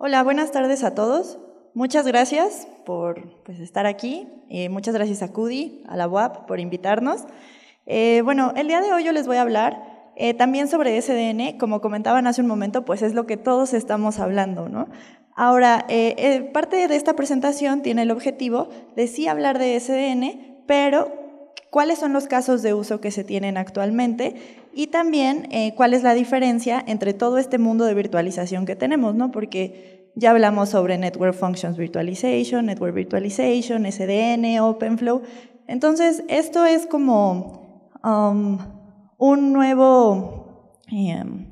Hola, buenas tardes a todos. Muchas gracias por pues, estar aquí. Eh, muchas gracias a CUDI, a la WAP por invitarnos. Eh, bueno, el día de hoy yo les voy a hablar eh, también sobre SDN. Como comentaban hace un momento, pues es lo que todos estamos hablando, ¿no? Ahora, parte de esta presentación tiene el objetivo de sí hablar de SDN, pero cuáles son los casos de uso que se tienen actualmente y también eh, cuál es la diferencia entre todo este mundo de virtualización que tenemos, ¿no? Porque ya hablamos sobre Network Functions Virtualization, Network Virtualization, SDN, OpenFlow. Entonces, esto es como um, un nuevo, em,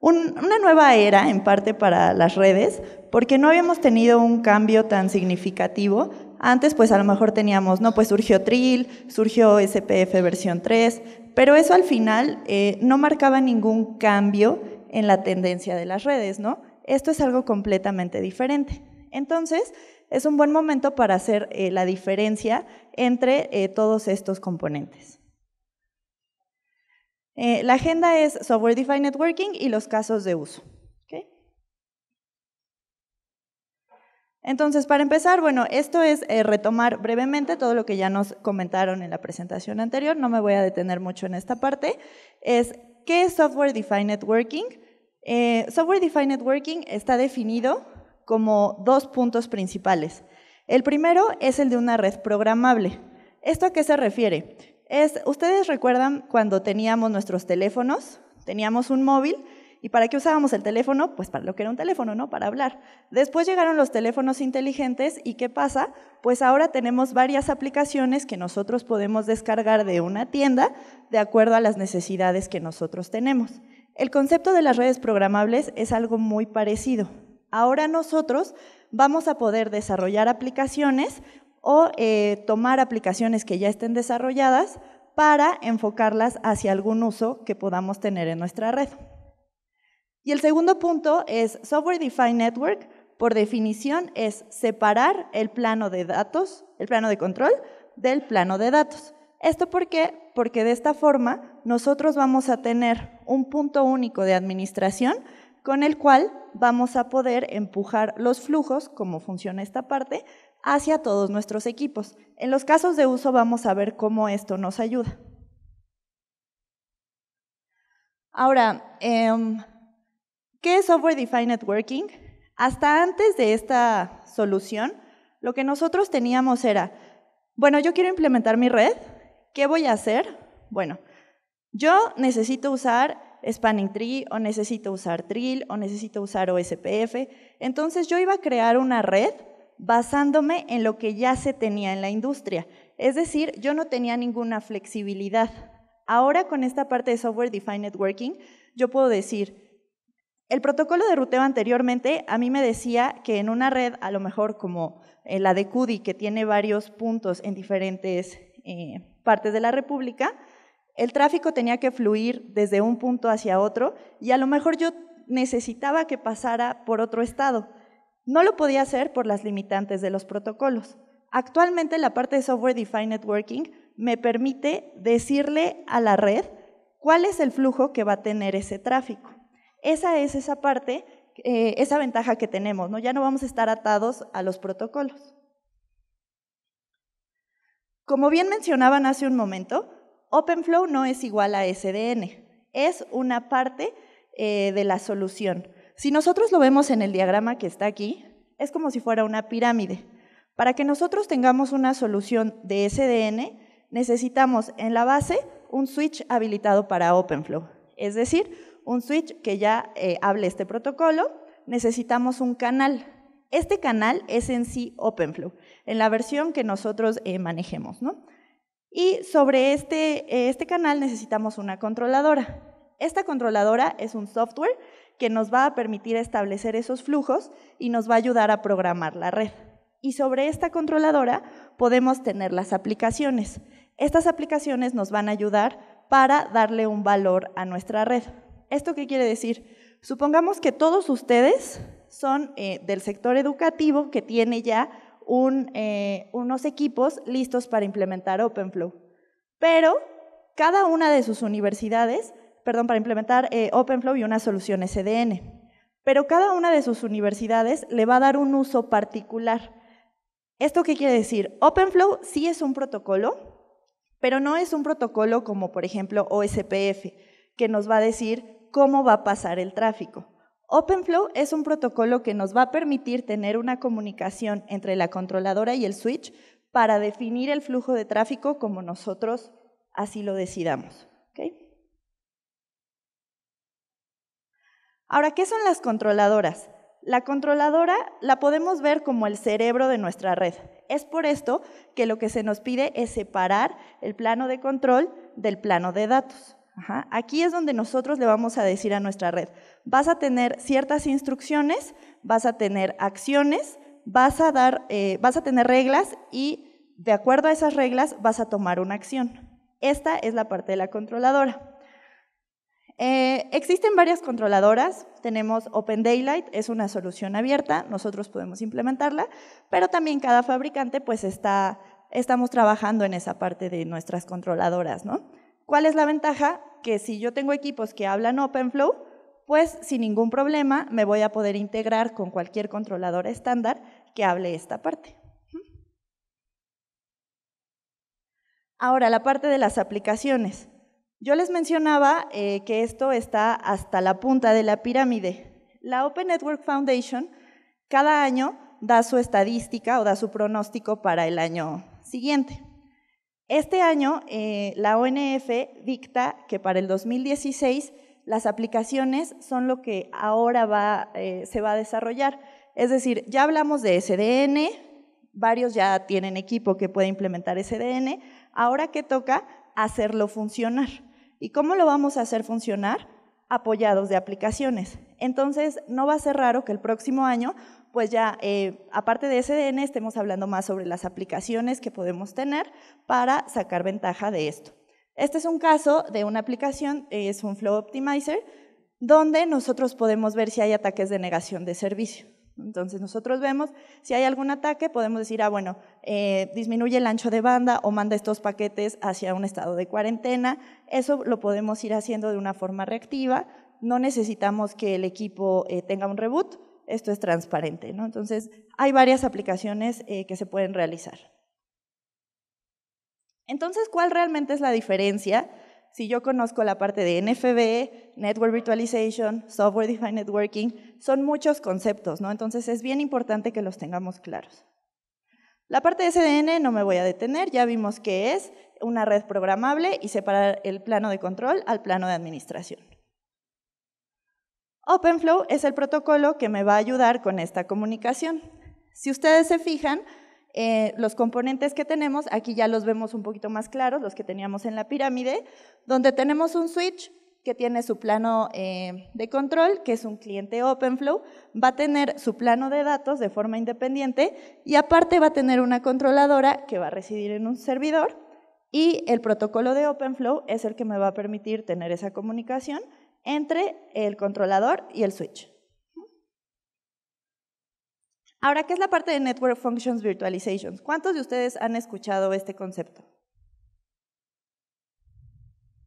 una nueva era en parte para las redes, porque no habíamos tenido un cambio tan significativo antes, pues a lo mejor teníamos, no, pues surgió Trill, surgió SPF versión 3, pero eso al final eh, no marcaba ningún cambio en la tendencia de las redes, ¿no? Esto es algo completamente diferente. Entonces, es un buen momento para hacer eh, la diferencia entre eh, todos estos componentes. la agenda es Software Defined Networking y los casos de uso. Entonces, para empezar, bueno, esto es eh, retomar brevemente todo lo que ya nos comentaron en la presentación anterior, no me voy a detener mucho en esta parte, es qué es Software Defined Networking. Eh, software Defined Networking está definido como dos puntos principales. El primero es el de una red programable. ¿Esto a qué se refiere? Es, ustedes recuerdan cuando teníamos nuestros teléfonos, teníamos un móvil, ¿Y para qué usábamos el teléfono? Pues para lo que era un teléfono, ¿no? Para hablar. Después llegaron los teléfonos inteligentes y ¿qué pasa? Pues ahora tenemos varias aplicaciones que nosotros podemos descargar de una tienda de acuerdo a las necesidades que nosotros tenemos. El concepto de las redes programables es algo muy parecido. Ahora nosotros vamos a poder desarrollar aplicaciones o eh, tomar aplicaciones que ya estén desarrolladas para enfocarlas hacia algún uso que podamos tener en nuestra red. Y el segundo punto es Software Defined Network, por definición, es separar el plano de datos, el plano de control, del plano de datos. ¿Esto por qué? Porque de esta forma nosotros vamos a tener un punto único de administración con el cual vamos a poder empujar los flujos, como funciona esta parte, hacia todos nuestros equipos. En los casos de uso vamos a ver cómo esto nos ayuda. Ahora, em, ¿Qué es Software Defined Networking? Hasta antes de esta solución, lo que nosotros teníamos era, bueno, yo quiero implementar mi red, ¿qué voy a hacer? Bueno, yo necesito usar Spanning Tree o necesito usar Trill o necesito usar OSPF. Entonces yo iba a crear una red basándome en lo que ya se tenía en la industria. Es decir, yo no tenía ninguna flexibilidad. Ahora con esta parte de Software Defined Networking, yo puedo decir, el protocolo de ruteo anteriormente a mí me decía que en una red, a lo mejor como eh, la de CUDI, que tiene varios puntos en diferentes eh, partes de la República, el tráfico tenía que fluir desde un punto hacia otro y a lo mejor yo necesitaba que pasara por otro estado. No lo podía hacer por las limitantes de los protocolos. Actualmente la parte de Software Defined Networking me permite decirle a la red cuál es el flujo que va a tener ese tráfico. Esa es esa parte, eh, esa ventaja que tenemos, ¿no? Ya no vamos a estar atados a los protocolos. Como bien mencionaban hace un momento, OpenFlow no es igual a SDN, es una parte eh, de la solución. Si nosotros lo vemos en el diagrama que está aquí, es como si fuera una pirámide. Para que nosotros tengamos una solución de SDN, necesitamos en la base un switch habilitado para OpenFlow, es decir, un switch que ya eh, hable este protocolo, necesitamos un canal. Este canal es en sí OpenFlow, en la versión que nosotros eh, manejemos. Y sobre este, este canal necesitamos una controladora. Esta controladora es un software que nos va a permitir establecer esos flujos y nos va a ayudar a programar la red. Y sobre esta controladora podemos tener las aplicaciones. Estas aplicaciones nos van a ayudar para darle un valor a nuestra red. ¿Esto qué quiere decir? Supongamos que todos ustedes son eh, del sector educativo que tiene ya eh, unos equipos listos para implementar OpenFlow, pero cada una de sus universidades, perdón, para implementar eh, OpenFlow y una solución SDN, pero cada una de sus universidades le va a dar un uso particular. ¿Esto qué quiere decir? OpenFlow sí es un protocolo, pero no es un protocolo como por ejemplo OSPF, que nos va a decir cómo va a pasar el tráfico. OpenFlow es un protocolo que nos va a permitir tener una comunicación entre la controladora y el switch para definir el flujo de tráfico como nosotros así lo decidamos. Ahora, ¿qué son las controladoras? La controladora la podemos ver como el cerebro de nuestra red. Es por esto que lo que se nos pide es separar el plano de control del plano de datos. Aquí es donde nosotros le vamos a decir a nuestra red, vas a tener ciertas instrucciones, vas a tener acciones, vas a, dar, eh, vas a tener reglas y de acuerdo a esas reglas vas a tomar una acción. Esta es la parte de la controladora. Eh, existen varias controladoras, tenemos Open Daylight, es una solución abierta, nosotros podemos implementarla, pero también cada fabricante pues está, estamos trabajando en esa parte de nuestras controladoras, ¿no? ¿Cuál es la ventaja? Que si yo tengo equipos que hablan OpenFlow, pues sin ningún problema me voy a poder integrar con cualquier controlador estándar que hable esta parte. Ahora, la parte de las aplicaciones. Yo les mencionaba eh, que esto está hasta la punta de la pirámide. La Open Network Foundation cada año da su estadística o da su pronóstico para el año siguiente. Este año, eh, la ONF dicta que para el 2016 las aplicaciones son lo que ahora eh, se va a desarrollar. Es decir, ya hablamos de SDN, varios ya tienen equipo que puede implementar SDN, ahora que toca hacerlo funcionar. ¿Y cómo lo vamos a hacer funcionar? Apoyados de aplicaciones. Entonces, no va a ser raro que el próximo año, pues ya, eh, aparte de SDN, estemos hablando más sobre las aplicaciones que podemos tener para sacar ventaja de esto. Este es un caso de una aplicación, es un Flow Optimizer, donde nosotros podemos ver si hay ataques de negación de servicio. Entonces nosotros vemos si hay algún ataque, podemos decir, ah, bueno, eh, disminuye el ancho de banda o manda estos paquetes hacia un estado de cuarentena. Eso lo podemos ir haciendo de una forma reactiva no necesitamos que el equipo eh, tenga un reboot, esto es transparente. Entonces, hay varias aplicaciones eh, que se pueden realizar. Entonces, ¿cuál realmente es la diferencia? Si yo conozco la parte de NFB, Network Virtualization, Software Defined Networking, son muchos conceptos, ¿no? Entonces es bien importante que los tengamos claros. La parte de SDN no me voy a detener, ya vimos que es una red programable y separar el plano de control al plano de administración. OpenFlow es el protocolo que me va a ayudar con esta comunicación. Si ustedes se fijan, eh, los componentes que tenemos, aquí ya los vemos un poquito más claros, los que teníamos en la pirámide, donde tenemos un switch que tiene su plano eh, de control, que es un cliente OpenFlow, va a tener su plano de datos de forma independiente y aparte va a tener una controladora que va a residir en un servidor y el protocolo de OpenFlow es el que me va a permitir tener esa comunicación entre el controlador y el switch. Ahora, ¿qué es la parte de Network Functions Virtualization? ¿Cuántos de ustedes han escuchado este concepto?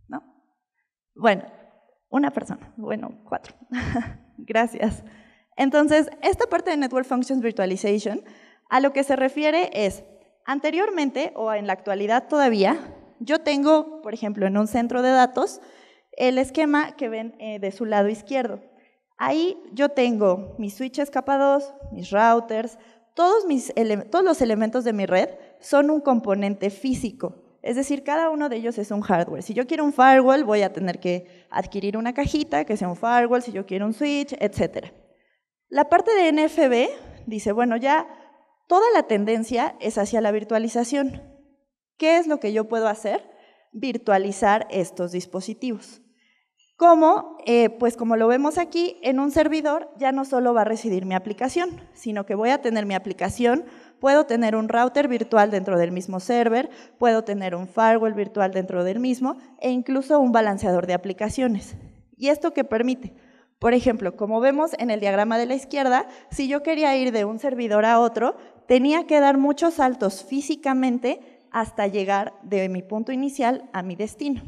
¿No? Bueno, una persona, bueno, cuatro. Gracias. Entonces, esta parte de Network Functions Virtualization a lo que se refiere es, anteriormente o en la actualidad todavía, yo tengo, por ejemplo, en un centro de datos, el esquema que ven eh, de su lado izquierdo. Ahí yo tengo mis switches capa 2, mis routers, todos, todos los elementos de mi red son un componente físico. Es decir, cada uno de ellos es un hardware. Si yo quiero un firewall, voy a tener que adquirir una cajita que sea un firewall, si yo quiero un switch, etc. La parte de NFB dice, bueno, ya toda la tendencia es hacia la virtualización. ¿Qué es lo que yo puedo hacer? Virtualizar estos dispositivos como, eh, pues como lo vemos aquí, en un servidor ya no solo va a residir mi aplicación, sino que voy a tener mi aplicación, puedo tener un router virtual dentro del mismo server, puedo tener un firewall virtual dentro del mismo e incluso un balanceador de aplicaciones. ¿Y esto qué permite? Por ejemplo, como vemos en el diagrama de la izquierda, si yo quería ir de un servidor a otro, tenía que dar muchos saltos físicamente hasta llegar de mi punto inicial a mi destino.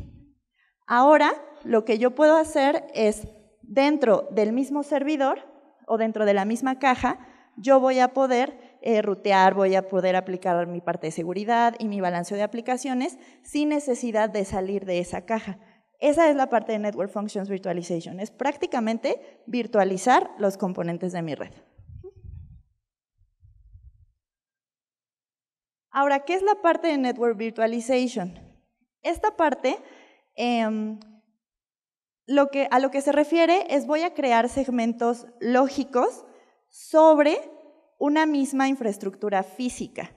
Ahora, lo que yo puedo hacer es, dentro del mismo servidor o dentro de la misma caja, yo voy a poder eh, rutear, voy a poder aplicar mi parte de seguridad y mi balanceo de aplicaciones sin necesidad de salir de esa caja. Esa es la parte de Network Functions Virtualization, es prácticamente virtualizar los componentes de mi red. Ahora, ¿qué es la parte de Network Virtualization? Esta parte em, lo que, a lo que se refiere es voy a crear segmentos lógicos sobre una misma infraestructura física.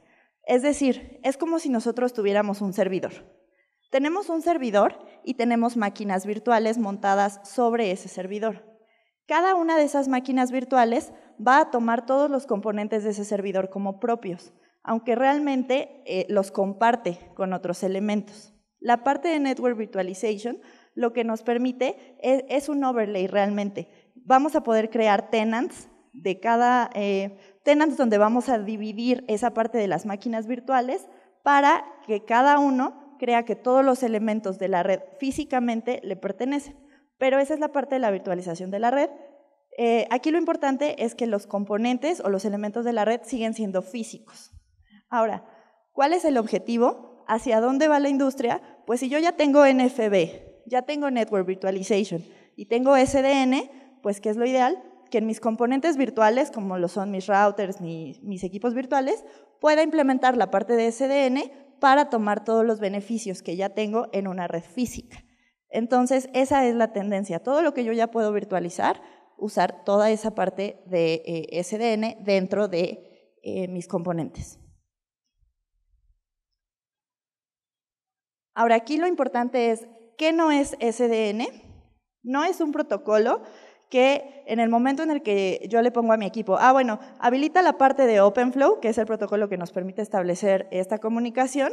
Es decir, es como si nosotros tuviéramos un servidor. Tenemos un servidor y tenemos máquinas virtuales montadas sobre ese servidor. Cada una de esas máquinas virtuales va a tomar todos los componentes de ese servidor como propios, aunque realmente eh, los comparte con otros elementos. La parte de Network Virtualization lo que nos permite e, es, un overlay realmente. Vamos a poder crear tenants de cada eh, tenants donde vamos a dividir esa parte de las máquinas virtuales para que cada uno crea que todos los elementos de la red físicamente le pertenecen. Pero esa es la parte de la virtualización de la red. Eh, aquí lo importante es que los componentes o los elementos de la red siguen siendo físicos. Ahora, ¿cuál es el objetivo? ¿Hacia dónde va la industria? Pues si yo ya tengo NFB, ya tengo Network Virtualization y tengo SDN, pues que es lo ideal? Que en mis componentes virtuales, como lo son mis routers, mis, equipos virtuales, pueda implementar la parte de SDN para tomar todos los beneficios que ya tengo en una red física. Entonces, esa es la tendencia. Todo lo que yo ya puedo virtualizar, usar toda esa parte de eh, SDN dentro de eh, mis componentes. Ahora, aquí lo importante es ¿Qué no es SDN? No es un protocolo que en el momento en el que yo le pongo a mi equipo, ah, bueno, habilita la parte de OpenFlow, que es el protocolo que nos permite establecer esta comunicación,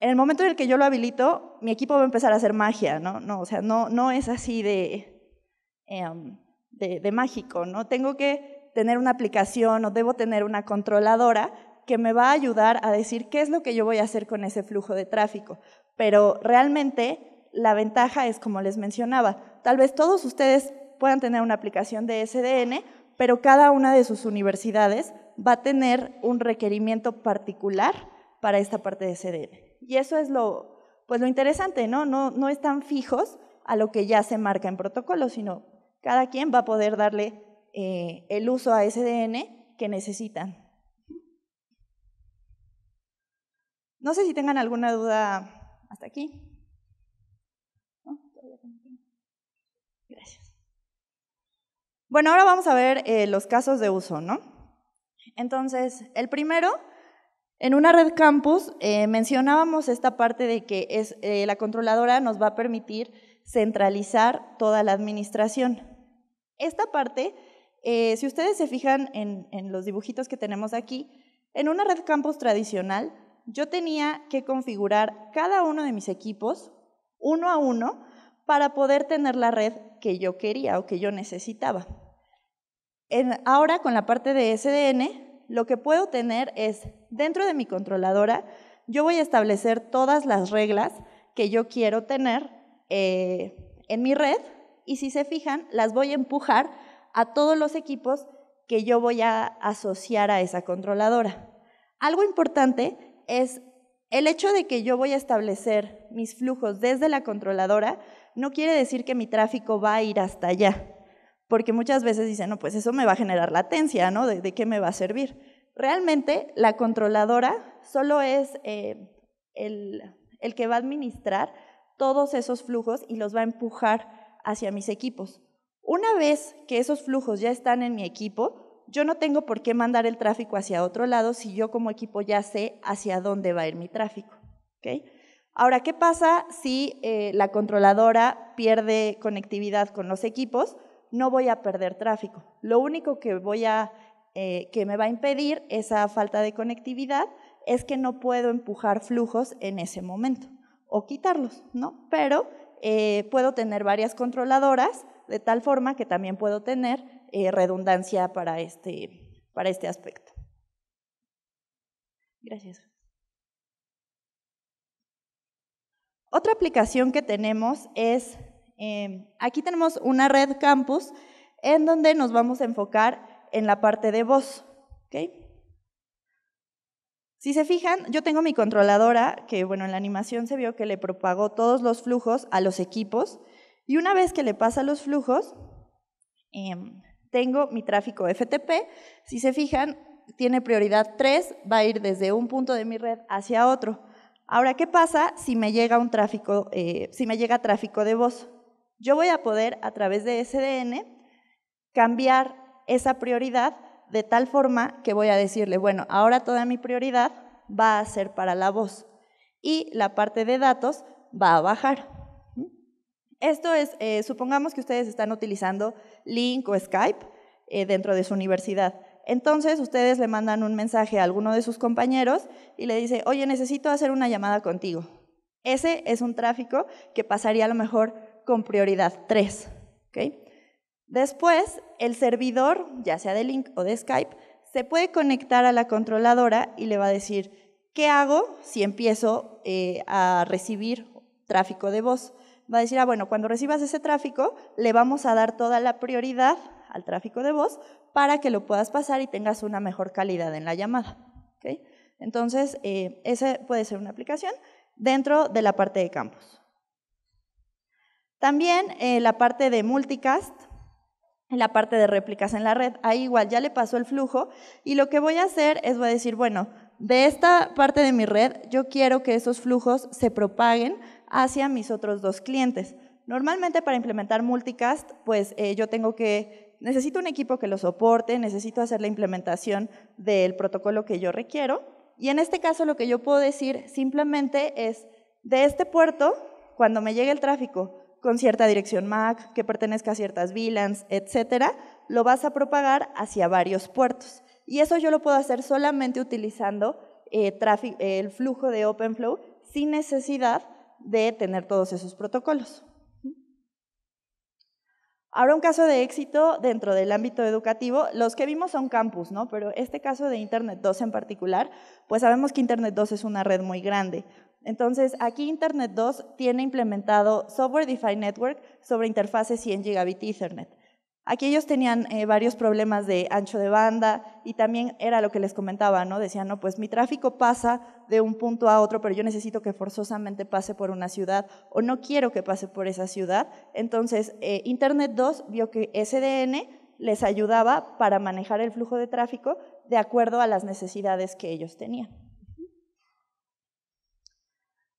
en el momento en el que yo lo habilito, mi equipo va a empezar a hacer magia, ¿no? no o sea, no, no es así de, em, de, de mágico, ¿no? Tengo que tener una aplicación o debo tener una controladora que me va a ayudar a decir qué es lo que yo voy a hacer con ese flujo de tráfico. Pero realmente la ventaja es, como les mencionaba, tal vez todos ustedes puedan tener una aplicación de SDN, pero cada una de sus universidades va a tener un requerimiento particular para esta parte de SDN. Y eso es lo, pues lo interesante, ¿no? No, están fijos a lo que ya se marca en protocolo, sino cada quien va a poder darle eh, el uso a SDN que necesitan. No sé si tengan alguna duda hasta aquí. Bueno, ahora vamos a ver eh, los casos de uso, ¿no? Entonces, el primero, en una red campus eh, mencionábamos esta parte de que es, eh, la controladora nos va a permitir centralizar toda la administración. Esta parte, si ustedes se fijan en los dibujitos que tenemos aquí, en una red campus tradicional, yo tenía que configurar cada uno de mis equipos uno a uno para poder tener la red que yo quería o que yo necesitaba. ahora con la parte de SDN, lo que puedo tener es, dentro de mi controladora, yo voy a establecer todas las reglas que yo quiero tener eh, en mi red y si se fijan, las voy a empujar a todos los equipos que yo voy a asociar a esa controladora. Algo importante es el hecho de que yo voy a establecer mis flujos desde la controladora no quiere decir que mi tráfico va a ir hasta allá, porque muchas veces dicen, no, pues eso me va a generar latencia, ¿no? ¿De, qué me va a servir? Realmente la controladora solo es eh, el, que va a administrar todos esos flujos y los va a empujar hacia mis equipos. Una vez que esos flujos ya están en mi equipo, yo no tengo por qué mandar el tráfico hacia otro lado si yo como equipo ya sé hacia dónde va a ir mi tráfico. ¿ok? Ahora, ¿qué pasa si eh, la controladora pierde conectividad con los equipos? No voy a perder tráfico. Lo único que, voy a, eh, me va a impedir esa falta de conectividad es que no puedo empujar flujos en ese momento o quitarlos, ¿no? Pero eh, puedo tener varias controladoras de tal forma que también puedo tener redundancia para este, para este aspecto. Gracias. Otra aplicación que tenemos es, em, aquí tenemos una red campus en donde nos vamos a enfocar en la parte de voz. Si se fijan, yo tengo mi controladora, que bueno, en la animación se vio que le propagó todos los flujos a los equipos, y una vez que le pasa los flujos, em, tengo mi tráfico FTP. Si se fijan, tiene prioridad 3, va a ir desde un punto de mi red hacia otro. Ahora, ¿qué pasa si me llega tráfico, eh, si me llega tráfico de voz? Yo voy a poder, a través de SDN, cambiar esa prioridad de tal forma que voy a decirle, bueno, ahora toda mi prioridad va a ser para la voz y la parte de datos va a bajar. Esto es, eh, supongamos que ustedes están utilizando Link o Skype eh, dentro de su universidad. Entonces ustedes le mandan un mensaje a alguno de sus compañeros y le dice, oye, necesito hacer una llamada contigo. Ese es un tráfico que pasaría a lo mejor con prioridad 3. Después, el servidor, ya sea de Link o de Skype, se puede conectar a la controladora y le va a decir, ¿qué hago si empiezo eh, a recibir tráfico de voz? Va a decir, ah, bueno, cuando recibas ese tráfico, le vamos a dar toda la prioridad al tráfico de voz para que lo puedas pasar y tengas una mejor calidad en la llamada. Entonces, eh, esa puede ser una aplicación dentro de la parte de campos. También eh, la parte de multicast, la parte de réplicas en la red. Ahí igual ya le pasó el flujo y lo que voy a hacer es voy a decir, bueno, de esta parte de mi red yo quiero que esos flujos se propaguen hacia mis otros dos clientes. Normalmente para implementar multicast, pues eh, yo tengo que necesito un equipo que lo soporte, necesito hacer la implementación del protocolo que yo requiero. Y en este caso lo que yo puedo decir simplemente es, de este puerto, cuando me llegue el tráfico con cierta dirección MAC, que pertenezca a ciertas VLANs, etcétera, lo vas a propagar hacia varios puertos. Y eso yo lo puedo hacer solamente utilizando eh, el flujo de OpenFlow sin necesidad de tener todos esos protocolos. Ahora un caso de éxito dentro del ámbito educativo, los que vimos son campus, ¿no? Pero este caso de Internet 2 en particular, pues sabemos que Internet 2 es una red muy grande. Entonces, aquí Internet 2 tiene implementado Software Defined Network sobre interfaces 100 Gigabit Ethernet. Aquí ellos tenían eh, varios problemas de ancho de banda y también era lo que les comentaba, ¿no? Decían, no, pues mi tráfico pasa de un punto a otro, pero yo necesito que forzosamente pase por una ciudad o no quiero que pase por esa ciudad. Entonces, eh, Internet 2 vio que SDN les ayudaba para manejar el flujo de tráfico de acuerdo a las necesidades que ellos tenían.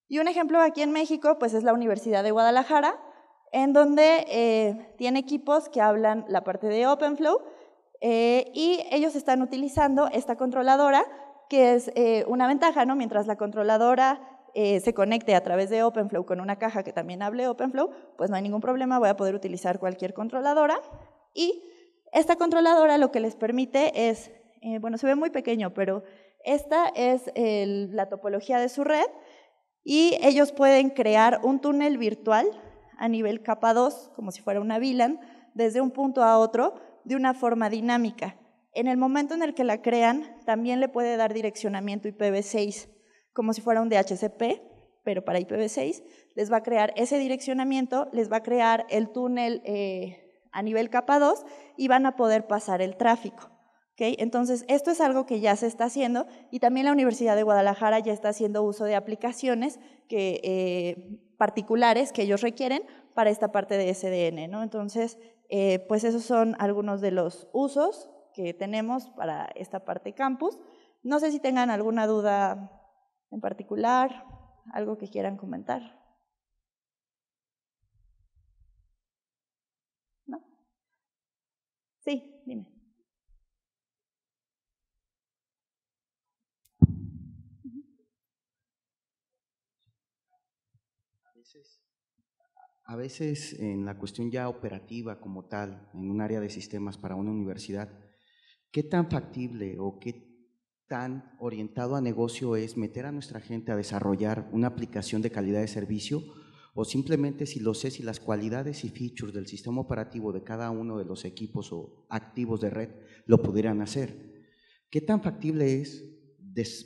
Y un ejemplo aquí en México, pues es la Universidad de Guadalajara, en donde eh, tiene equipos que hablan la parte de OpenFlow eh, y ellos están utilizando esta controladora, que es eh, una ventaja, ¿no? Mientras la controladora se conecte a través de OpenFlow con una caja que también hable OpenFlow, pues no hay ningún problema, voy a poder utilizar cualquier controladora. Y esta controladora lo que les permite es, bueno, se ve muy pequeño, pero esta es la topología de su red y ellos pueden crear un túnel virtual a nivel capa 2, como si fuera una VLAN, desde un punto a otro de una forma dinámica. En el momento en el que la crean, también le puede dar direccionamiento IPv6, como si fuera un DHCP, pero para IPv6, les va a crear ese direccionamiento, les va a crear el túnel eh, a nivel capa 2 y van a poder pasar el tráfico. Entonces, esto es algo que ya se está haciendo y también la Universidad de Guadalajara ya está haciendo uso de aplicaciones que... Eh, particulares que ellos requieren para esta parte de SDN. ¿no? Entonces, eh, pues esos son algunos de los usos que tenemos para esta parte campus. No sé si tengan alguna duda en particular, algo que quieran comentar. ¿No? Sí, dime. A veces en la cuestión ya operativa como tal, en un área de sistemas para una universidad, ¿qué tan factible o qué tan orientado a negocio es meter a nuestra gente a desarrollar una aplicación de calidad de servicio o simplemente si lo sé, si las cualidades y features del sistema operativo de cada uno de los equipos o activos de red lo pudieran hacer? ¿Qué tan factible es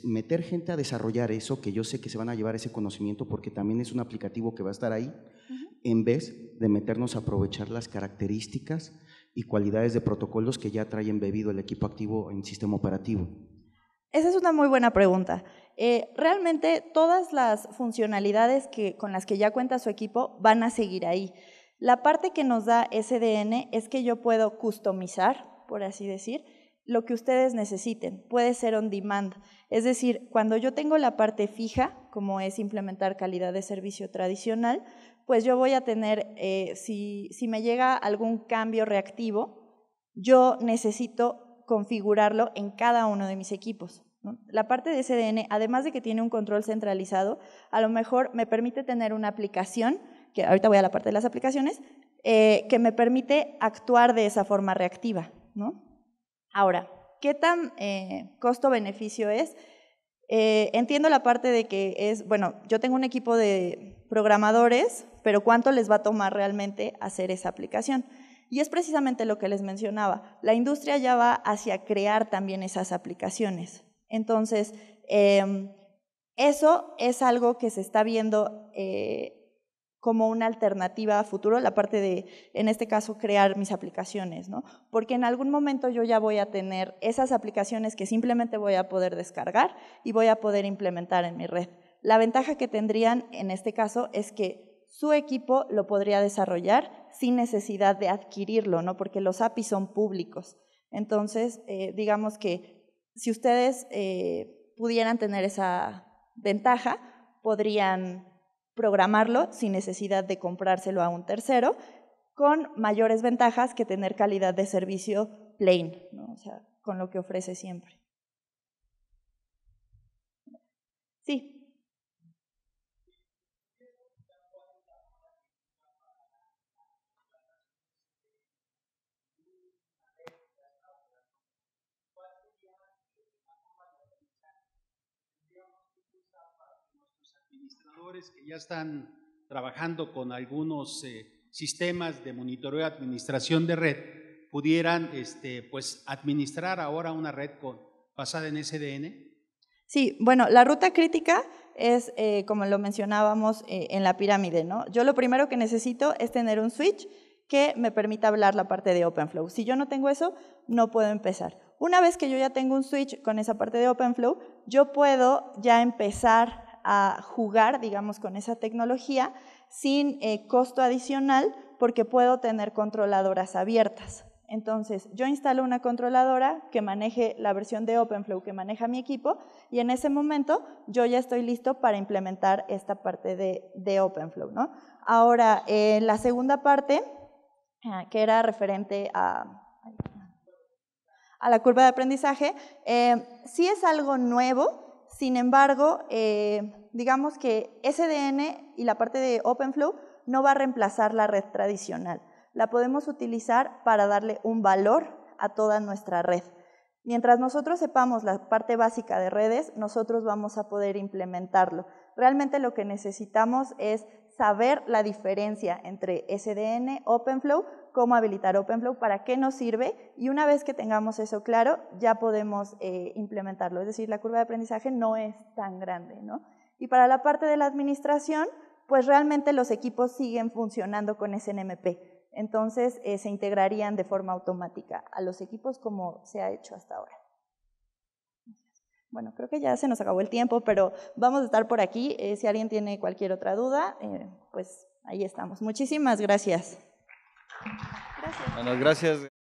meter gente a desarrollar eso que yo sé que se van a llevar ese conocimiento porque también es un aplicativo que va a estar ahí en vez de meternos a aprovechar las características y cualidades de protocolos que ya trae embebido el equipo activo en sistema operativo? Esa es una muy buena pregunta. Eh, realmente todas las funcionalidades que, con las que ya cuenta su equipo van a seguir ahí. La parte que nos da SDN es que yo puedo customizar, por así decir, lo que ustedes necesiten. Puede ser on demand. Es decir, cuando yo tengo la parte fija, como es implementar calidad de servicio tradicional, pues yo voy a tener, eh, si, me llega algún cambio reactivo, yo necesito configurarlo en cada uno de mis equipos. La parte de CDN, además de que tiene un control centralizado, a lo mejor me permite tener una aplicación, que ahorita voy a la parte de las aplicaciones, eh, que me permite actuar de esa forma reactiva. ¿no? Ahora, ¿qué tan eh, costo-beneficio es? Eh, entiendo la parte de que es, bueno, yo tengo un equipo de programadores, pero ¿cuánto les va a tomar realmente hacer esa aplicación? Y es precisamente lo que les mencionaba, la industria ya va hacia crear también esas aplicaciones. Entonces, em, eso es algo que se está viendo eh, como una alternativa a futuro, la parte de, en este caso, crear mis aplicaciones, ¿no? Porque en algún momento yo ya voy a tener esas aplicaciones que simplemente voy a poder descargar y voy a poder implementar en mi red. La ventaja que tendrían en este caso es que su equipo lo podría desarrollar sin necesidad de adquirirlo, ¿no? Porque los APIs son públicos. Entonces, eh, digamos que si ustedes eh, pudieran tener esa ventaja, podrían programarlo sin necesidad de comprárselo a un tercero, con mayores ventajas que tener calidad de servicio plain, o sea, con lo que ofrece siempre. Sí. que ya están trabajando con algunos eh, sistemas de monitoreo y administración de red pudieran este, pues, administrar ahora una red con, basada en SDN? Sí, bueno, la ruta crítica es, eh, como lo mencionábamos, eh, en la pirámide, ¿no? Yo lo primero que necesito es tener un switch que me permita hablar la parte de OpenFlow. Si yo no tengo eso, no puedo empezar. Una vez que yo ya tengo un switch con esa parte de OpenFlow, yo puedo ya empezar a jugar, digamos, con esa tecnología sin eh, costo adicional porque puedo tener controladoras abiertas. Entonces, yo instalo una controladora que maneje la versión de OpenFlow que maneja mi equipo y en ese momento yo ya estoy listo para implementar esta parte de, OpenFlow. ¿no? Ahora, eh, la segunda parte, ah, que era referente a, a la curva de aprendizaje, eh, sí es algo nuevo, sin embargo, eh, digamos que SDN y la parte de OpenFlow no va a reemplazar la red tradicional. La podemos utilizar para darle un valor a toda nuestra red. Mientras nosotros sepamos la parte básica de redes, nosotros vamos a poder implementarlo realmente lo que necesitamos es saber la diferencia entre SDN, OpenFlow, cómo habilitar OpenFlow, para qué nos sirve y una vez que tengamos eso claro, ya podemos eh, implementarlo. Es decir, la curva de aprendizaje no es tan grande. ¿no? Y para la parte de la administración, pues realmente los equipos siguen funcionando con SNMP. Entonces eh, se integrarían de forma automática a los equipos como se ha hecho hasta ahora. Bueno, creo que ya se nos acabó el tiempo, pero vamos a estar por aquí. Eh, si alguien tiene cualquier otra duda, eh, pues ahí estamos. Muchísimas gracias. Gracias. Bueno, gracias.